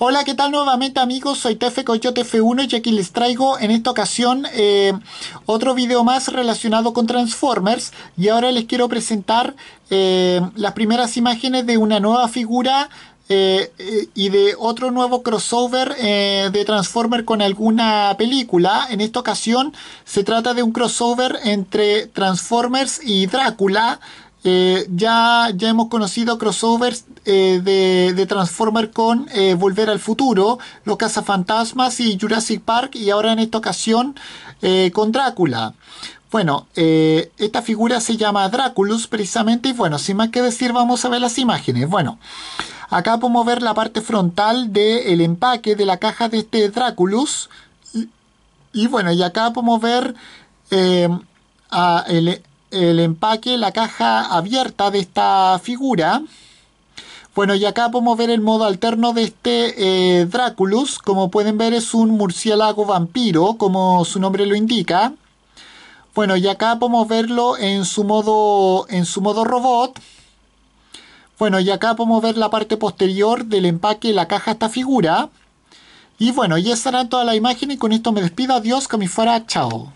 Hola, ¿qué tal nuevamente amigos? Soy TF Coyote F1 y aquí les traigo en esta ocasión eh, otro video más relacionado con Transformers y ahora les quiero presentar eh, las primeras imágenes de una nueva figura eh, y de otro nuevo crossover de Transformer con alguna película. En esta ocasión se trata de un crossover entre Transformers y Drácula. Eh, ya, ya hemos conocido crossovers eh, de, de, Transformer con eh, Volver al Futuro, Los Cazafantasmas y Jurassic Park, y ahora en esta ocasión con Drácula. Bueno, esta figura se llama Dráculus precisamente, y bueno, sin más que decir, vamos a ver las imágenes. Bueno, acá podemos ver la parte frontal del empaque de la caja de este Dráculus, y, bueno, y acá podemos ver a el, el empaque, la caja abierta de esta figura. Bueno, y acá podemos ver el modo alterno de este eh, Dráculus. Como pueden ver es un murciélago vampiro, como su nombre lo indica. Bueno, y acá podemos verlo en su modo, en su modo robot. Bueno, y acá podemos ver la parte posterior del empaque la caja esta figura. Y bueno, y esa era toda la imagen y con esto me despido. Adiós, que me fuera. Chao.